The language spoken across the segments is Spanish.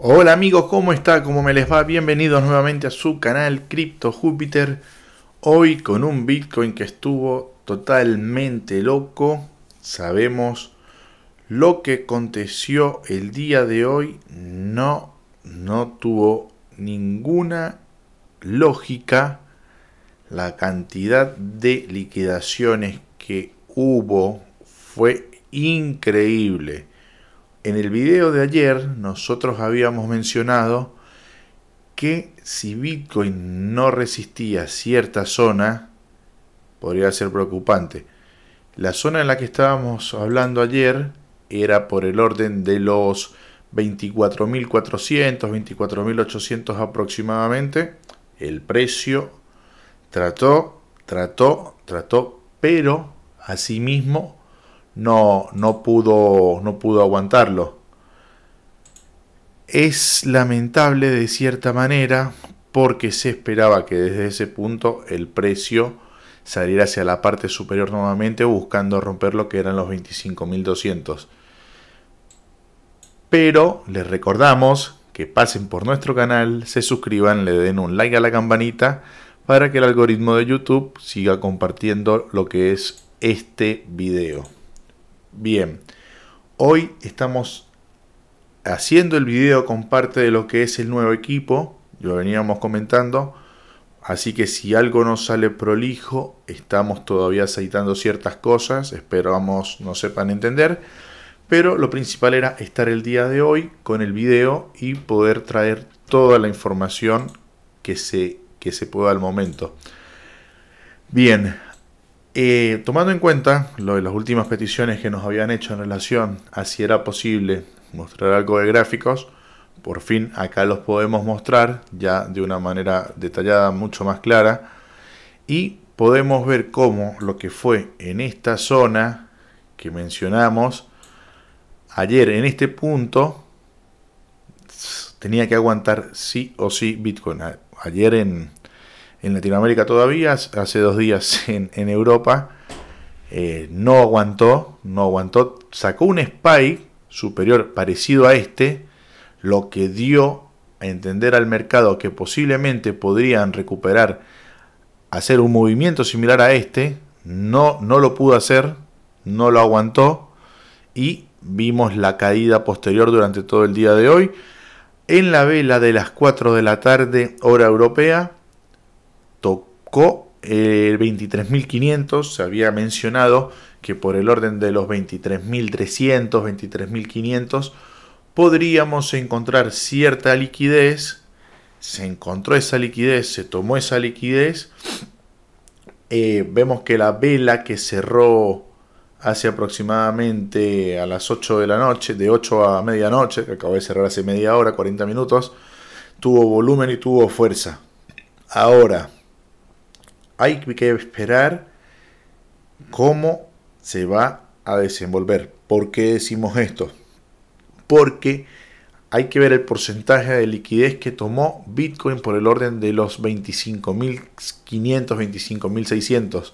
Hola amigos, ¿cómo está? ¿Cómo me les va? Bienvenidos nuevamente a su canal Crypto Júpiter. Hoy con un Bitcoin que estuvo totalmente loco. Sabemos lo que aconteció el día de hoy. No, no tuvo ninguna lógica la cantidad de liquidaciones que hubo fue increíble. En el video de ayer nosotros habíamos mencionado que si Bitcoin no resistía cierta zona, podría ser preocupante. La zona en la que estábamos hablando ayer era por el orden de los 24.400, 24.800 aproximadamente. El precio trató, trató, trató, pero asimismo no, no, pudo, no pudo aguantarlo. Es lamentable de cierta manera porque se esperaba que desde ese punto el precio saliera hacia la parte superior nuevamente buscando romper lo que eran los 25.200. Pero les recordamos que pasen por nuestro canal, se suscriban, le den un like a la campanita para que el algoritmo de YouTube siga compartiendo lo que es este video. Bien, hoy estamos haciendo el video con parte de lo que es el nuevo equipo, lo veníamos comentando, así que si algo no sale prolijo, estamos todavía aceitando ciertas cosas, esperamos no sepan entender, pero lo principal era estar el día de hoy con el video y poder traer toda la información que se, que se pueda al momento. Bien, eh, tomando en cuenta lo de las últimas peticiones que nos habían hecho en relación a si era posible mostrar algo de gráficos, por fin acá los podemos mostrar ya de una manera detallada, mucho más clara. Y podemos ver cómo lo que fue en esta zona que mencionamos ayer, en este punto, tenía que aguantar sí o sí Bitcoin. Ayer en, en Latinoamérica todavía, hace dos días en, Europa, eh, no aguantó, no aguantó, sacó un spike superior parecido a este, lo que dio a entender al mercado que posiblemente podrían recuperar, hacer un movimiento similar a este, no, no lo pudo hacer, no lo aguantó y vimos la caída posterior durante todo el día de hoy. En la vela de las 4 de la tarde, hora europea, tocó el eh, 23.500, se había mencionado que por el orden de los 23.300, 23.500, podríamos encontrar cierta liquidez, se encontró esa liquidez, se tomó esa liquidez, eh, vemos que la vela que cerró hace aproximadamente a las 8 de la noche, de 8 a medianoche, que acabo de cerrar hace media hora, 40 minutos, tuvo volumen y tuvo fuerza. Ahora, hay que esperar cómo se va a desenvolver. ¿Por qué decimos esto? Porque hay que ver el porcentaje de liquidez que tomó Bitcoin por el orden de los 25.500, 25.600.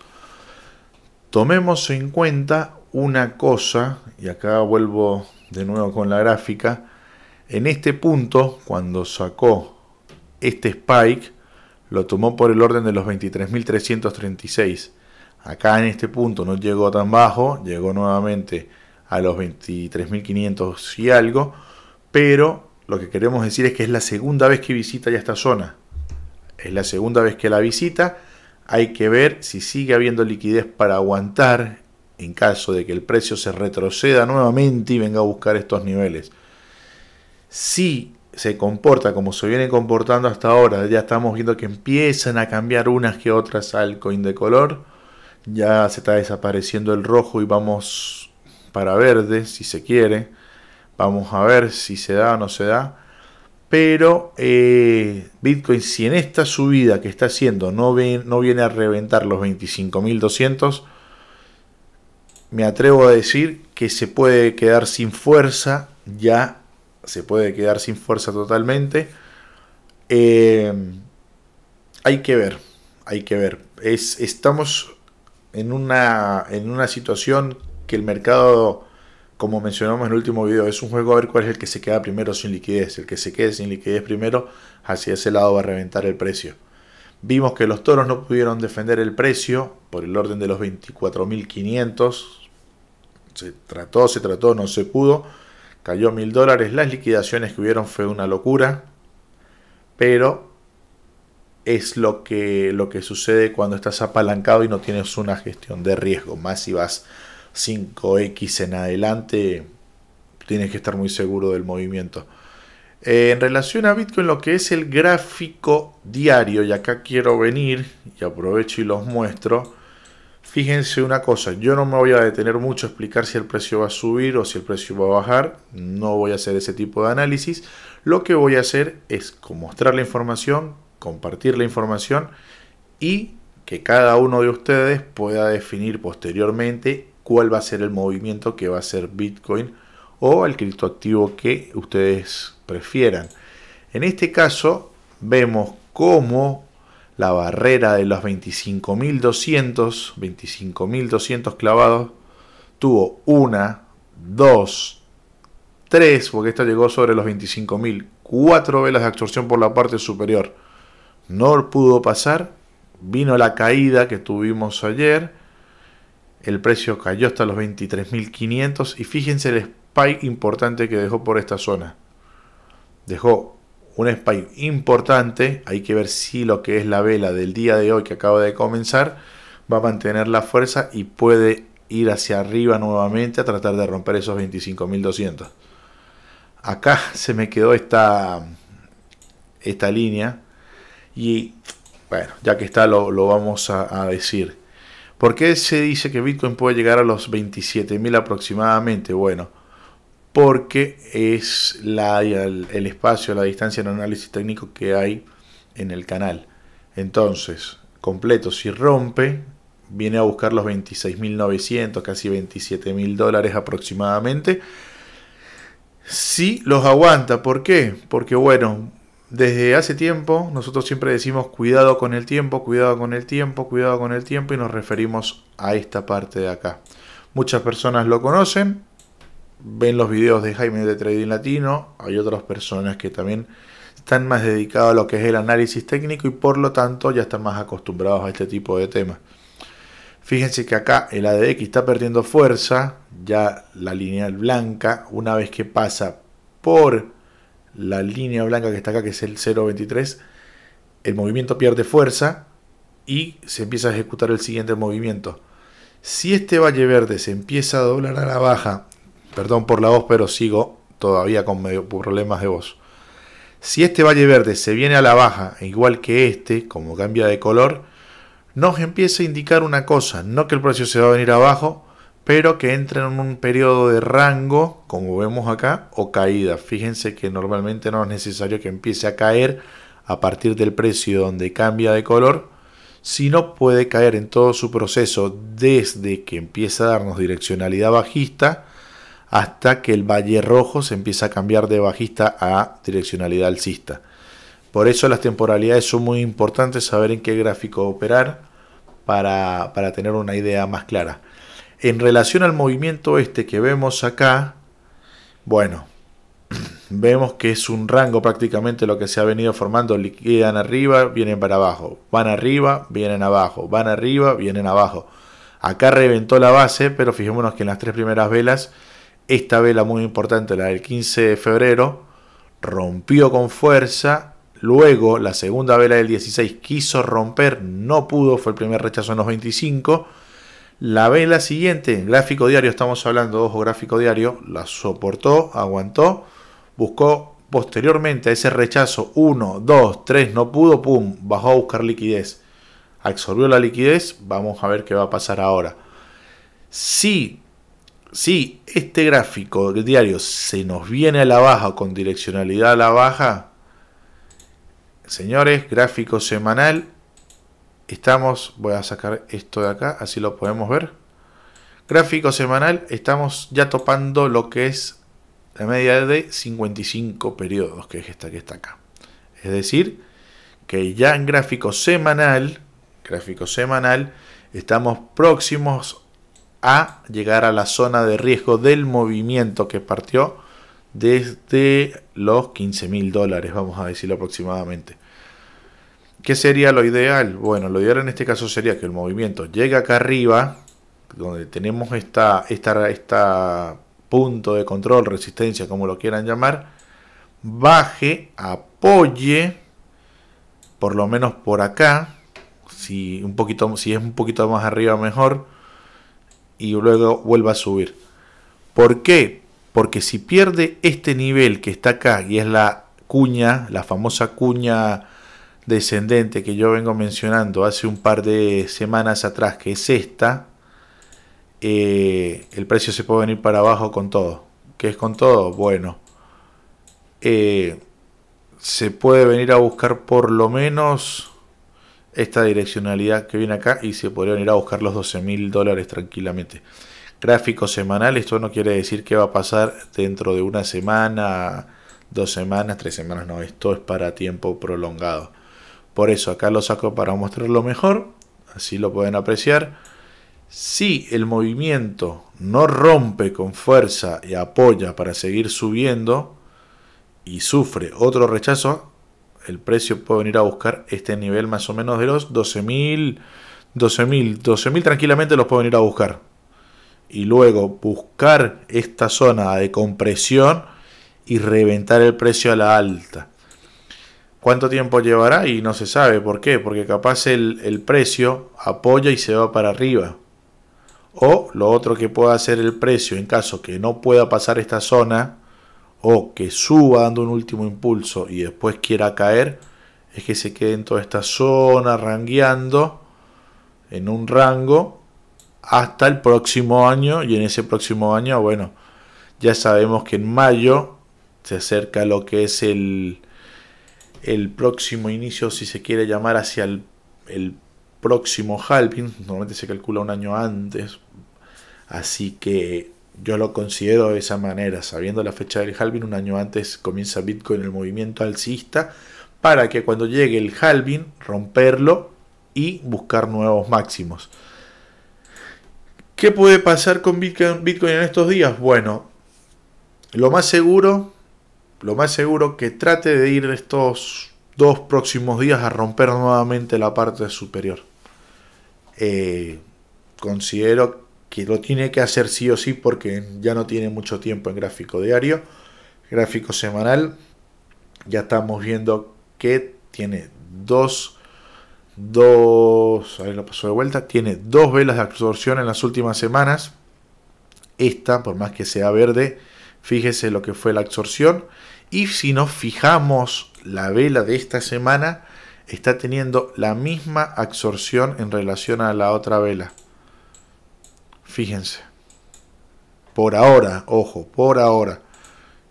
Tomemos en cuenta una cosa, y acá vuelvo de nuevo con la gráfica, en este punto, cuando sacó este spike, lo tomó por el orden de los 23.336. Acá en este punto no llegó tan bajo, llegó nuevamente a los 23.500 y algo, pero lo que queremos decir es que es la segunda vez que visita ya esta zona. Es la segunda vez que la visita. Hay que ver si sigue habiendo liquidez para aguantar en caso de que el precio se retroceda nuevamente y venga a buscar estos niveles. Si se comporta como se viene comportando hasta ahora, ya estamos viendo que empiezan a cambiar unas que otras al coin de color, ya se está desapareciendo el rojo y vamos para verde si se quiere, vamos a ver si se da o no se da, pero eh, Bitcoin si en esta subida que está haciendo no, no viene a reventar los 25.200, me atrevo a decir que se puede quedar sin fuerza ya se puede quedar sin fuerza totalmente. Eh, hay que ver, hay que ver. Es, estamos en una, en una situación que el mercado, como mencionamos en el último video, es un juego a ver cuál es el que se queda primero sin liquidez. El que se quede sin liquidez primero, hacia ese lado va a reventar el precio. Vimos que los toros no pudieron defender el precio por el orden de los 24.500. Se trató, se trató, no se pudo cayó mil dólares, las liquidaciones que hubieron fue una locura, pero es lo que, lo que sucede cuando estás apalancado y no tienes una gestión de riesgo, más si vas 5X en adelante, tienes que estar muy seguro del movimiento. Eh, en relación a Bitcoin, lo que es el gráfico diario, y acá quiero venir y aprovecho y los muestro, Fíjense una cosa, yo no me voy a detener mucho a explicar si el precio va a subir o si el precio va a bajar, no voy a hacer ese tipo de análisis, lo que voy a hacer es mostrar la información, compartir la información y que cada uno de ustedes pueda definir posteriormente cuál va a ser el movimiento que va a ser Bitcoin o el criptoactivo que ustedes prefieran. En este caso vemos cómo la barrera de los 25.200, 25.200 clavados, tuvo una, dos, tres, porque esta llegó sobre los 25.000, cuatro velas de absorción por la parte superior. No pudo pasar, vino la caída que tuvimos ayer, el precio cayó hasta los 23.500 y fíjense el spike importante que dejó por esta zona. Dejó un spike importante. Hay que ver si lo que es la vela del día de hoy que acaba de comenzar va a mantener la fuerza y puede ir hacia arriba nuevamente a tratar de romper esos 25.200. Acá se me quedó esta, esta línea y bueno, ya que está lo, vamos a, a, decir. ¿Por qué se dice que Bitcoin puede llegar a los 27.000 aproximadamente? Bueno, porque es la, el, espacio, la distancia en análisis técnico que hay en el canal. Entonces, completo, si rompe, viene a buscar los 26.900, casi 27.000 dólares aproximadamente. Si los aguanta, ¿por qué? Porque bueno, desde hace tiempo nosotros siempre decimos cuidado con el tiempo, cuidado con el tiempo, cuidado con el tiempo y nos referimos a esta parte de acá. Muchas personas lo conocen, ven los videos de Jaime de Trading Latino, hay otras personas que también están más dedicados a lo que es el análisis técnico y por lo tanto ya están más acostumbrados a este tipo de temas. Fíjense que acá el ADX está perdiendo fuerza, ya la línea blanca, una vez que pasa por la línea blanca que está acá, que es el 0.23, el movimiento pierde fuerza y se empieza a ejecutar el siguiente movimiento. Si este valle verde se empieza a doblar a la baja Perdón por la voz, pero sigo todavía con medio problemas de voz. Si este valle verde se viene a la baja, igual que este, como cambia de color, nos empieza a indicar una cosa, no que el precio se va a venir abajo, pero que entre en un periodo de rango, como vemos acá, o caída. Fíjense que normalmente no es necesario que empiece a caer a partir del precio donde cambia de color, sino puede caer en todo su proceso desde que empieza a darnos direccionalidad bajista hasta que el Valle Rojo se empieza a cambiar de bajista a direccionalidad alcista. Por eso las temporalidades son muy importantes, saber en qué gráfico operar para, tener una idea más clara. En relación al movimiento este que vemos acá, bueno, vemos que es un rango prácticamente lo que se ha venido formando. Liquidan arriba, vienen para abajo. Van arriba, vienen abajo. Van arriba, vienen abajo. Acá reventó la base, pero fijémonos que en las tres primeras velas esta vela muy importante, la del 15 de febrero, rompió con fuerza. Luego la segunda vela del 16 quiso romper, no pudo, fue el primer rechazo en los 25. La vela siguiente, en gráfico diario, estamos hablando, ojo, gráfico diario, la soportó, aguantó, buscó posteriormente a ese rechazo 1, 2, 3, no pudo, pum, bajó a buscar liquidez. Absorbió la liquidez, vamos a ver qué va a pasar ahora. Si si este gráfico diario se nos viene a la baja con direccionalidad a la baja, señores, gráfico semanal, estamos, voy a sacar esto de acá, así lo podemos ver. Gráfico semanal, estamos ya topando lo que es la media de 55 periodos, que es esta que está acá. Es decir, que ya en gráfico semanal, gráfico semanal, estamos próximos a llegar a la zona de riesgo del movimiento que partió desde los 15 mil dólares, vamos a decirlo aproximadamente. ¿Qué sería lo ideal? Bueno, lo ideal en este caso sería que el movimiento llegue acá arriba, donde tenemos esta, esta, esta punto de control, resistencia, como lo quieran llamar, baje, apoye, por lo menos por acá, si, un poquito, si es un poquito más arriba mejor, y luego vuelva a subir. ¿Por qué? Porque si pierde este nivel que está acá y es la cuña, la famosa cuña descendente que yo vengo mencionando hace un par de semanas atrás, que es esta, eh, el precio se puede venir para abajo con todo. ¿Qué es con todo? Bueno, eh, se puede venir a buscar por lo menos esta direccionalidad que viene acá y se podrían ir a buscar los 12 mil dólares tranquilamente. Gráfico semanal, esto no quiere decir que va a pasar dentro de una semana, dos semanas, tres semanas, no, esto es para tiempo prolongado. Por eso acá lo saco para mostrarlo mejor, así lo pueden apreciar. Si el movimiento no rompe con fuerza y apoya para seguir subiendo y sufre otro rechazo, el precio puede venir a buscar este nivel más o menos de los 12.000, 12.000, 12.000 tranquilamente los puede venir a buscar. Y luego buscar esta zona de compresión y reventar el precio a la alta. ¿Cuánto tiempo llevará? Y no se sabe. ¿Por qué? Porque capaz el, el precio apoya y se va para arriba. O lo otro que pueda hacer el precio en caso que no pueda pasar esta zona o que suba dando un último impulso y después quiera caer, es que se quede en toda esta zona rangueando en un rango hasta el próximo año y en ese próximo año, bueno, ya sabemos que en mayo se acerca lo que es el, el próximo inicio, si se quiere llamar, hacia el, el próximo halving, normalmente se calcula un año antes, así que yo lo considero de esa manera, sabiendo la fecha del halving, un año antes comienza Bitcoin el movimiento alcista para que cuando llegue el halving romperlo y buscar nuevos máximos. ¿Qué puede pasar con Bitcoin, en estos días? Bueno, lo más seguro, lo más seguro que trate de ir estos dos próximos días a romper nuevamente la parte superior. Eh, considero considero que lo tiene que hacer sí o sí porque ya no tiene mucho tiempo en gráfico diario, gráfico semanal, ya estamos viendo que tiene dos, dos, ahí lo paso de vuelta, tiene dos velas de absorción en las últimas semanas, esta, por más que sea verde, fíjese lo que fue la absorción, y si nos fijamos la vela de esta semana, está teniendo la misma absorción en relación a la otra vela. Fíjense. Por ahora, ojo, por ahora.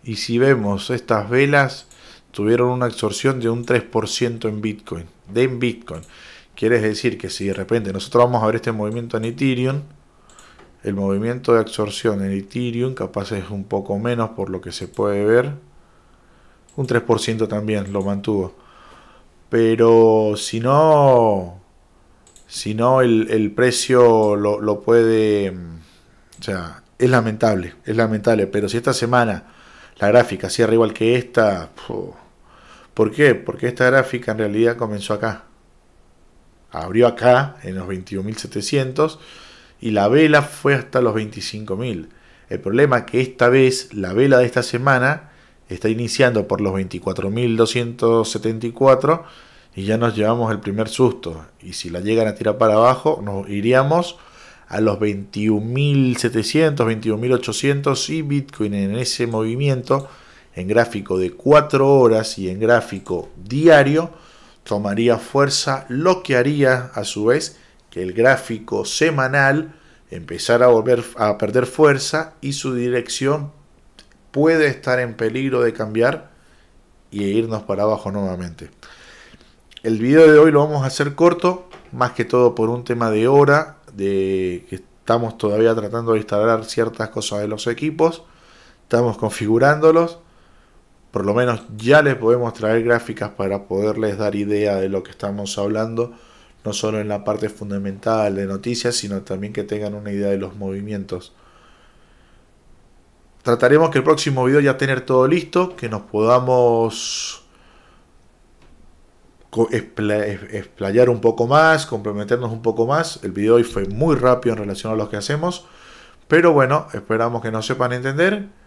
Y si vemos, estas velas tuvieron una absorción de un 3% en Bitcoin. De en Bitcoin. Quiere decir que si de repente nosotros vamos a ver este movimiento en Ethereum, el movimiento de absorción en Ethereum capaz es un poco menos por lo que se puede ver. Un 3% también lo mantuvo. Pero si no, si no el, precio lo, lo, puede... Mm, o sea, es lamentable, es lamentable, pero si esta semana la gráfica cierra igual que esta, ¿por qué? Porque esta gráfica en realidad comenzó acá. Abrió acá en los 21.700 y la vela fue hasta los 25.000. El problema es que esta vez la vela de esta semana está iniciando por los 24.274 y ya nos llevamos el primer susto. Y si la llegan a tirar para abajo, nos iríamos a los 21.700, 21.800 y Bitcoin en ese movimiento, en gráfico de 4 horas y en gráfico diario, tomaría fuerza, lo que haría a su vez que el gráfico semanal empezara a volver a perder fuerza y su dirección puede estar en peligro de cambiar y irnos para abajo nuevamente el video de hoy lo vamos a hacer corto, más que todo por un tema de hora, de que estamos todavía tratando de instalar ciertas cosas de los equipos, estamos configurándolos, por lo menos ya les podemos traer gráficas para poderles dar idea de lo que estamos hablando, no solo en la parte fundamental de noticias, sino también que tengan una idea de los movimientos. Trataremos que el próximo video ya tener todo listo, que nos podamos explayar un poco más, comprometernos un poco más. El video hoy fue muy rápido en relación a lo que hacemos, pero bueno, esperamos que nos sepan entender